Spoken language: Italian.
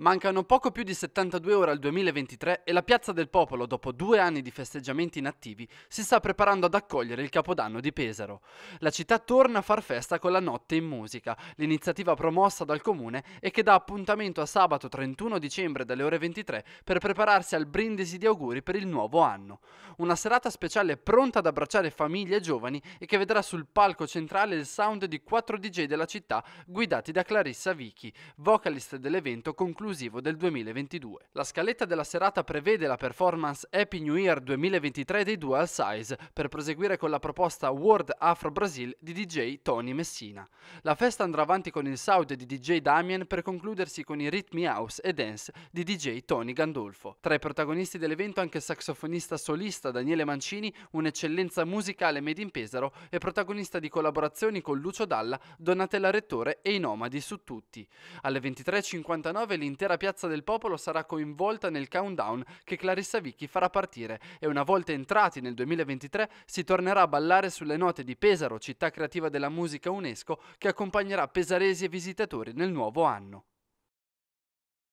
Mancano poco più di 72 ore al 2023 e la Piazza del Popolo, dopo due anni di festeggiamenti inattivi, si sta preparando ad accogliere il Capodanno di Pesaro. La città torna a far festa con la Notte in Musica, l'iniziativa promossa dal comune e che dà appuntamento a sabato 31 dicembre dalle ore 23 per prepararsi al brindisi di auguri per il nuovo anno. Una serata speciale pronta ad abbracciare famiglie e giovani e che vedrà sul palco centrale il sound di quattro DJ della città guidati da Clarissa Vichi, vocalist dell'evento conclusivo esclusivo del 2022. La scaletta della serata prevede la performance Happy New Year 2023 dei Dual Size per proseguire con la proposta World Afro Brasil di DJ Tony Messina. La festa andrà avanti con il sound di DJ Damien per concludersi con i ritmi house e dance di DJ Tony Gandolfo. Tra i protagonisti dell'evento anche il saxofonista solista Daniele Mancini, un'eccellenza musicale made in Pesaro e protagonista di collaborazioni con Lucio Dalla, Donatella Rettore e i Nomadi su tutti. Alle 23.59 l'intero l'intera Piazza del Popolo sarà coinvolta nel countdown che Clarissa Vicchi farà partire e una volta entrati nel 2023 si tornerà a ballare sulle note di Pesaro, città creativa della musica UNESCO, che accompagnerà pesaresi e visitatori nel nuovo anno.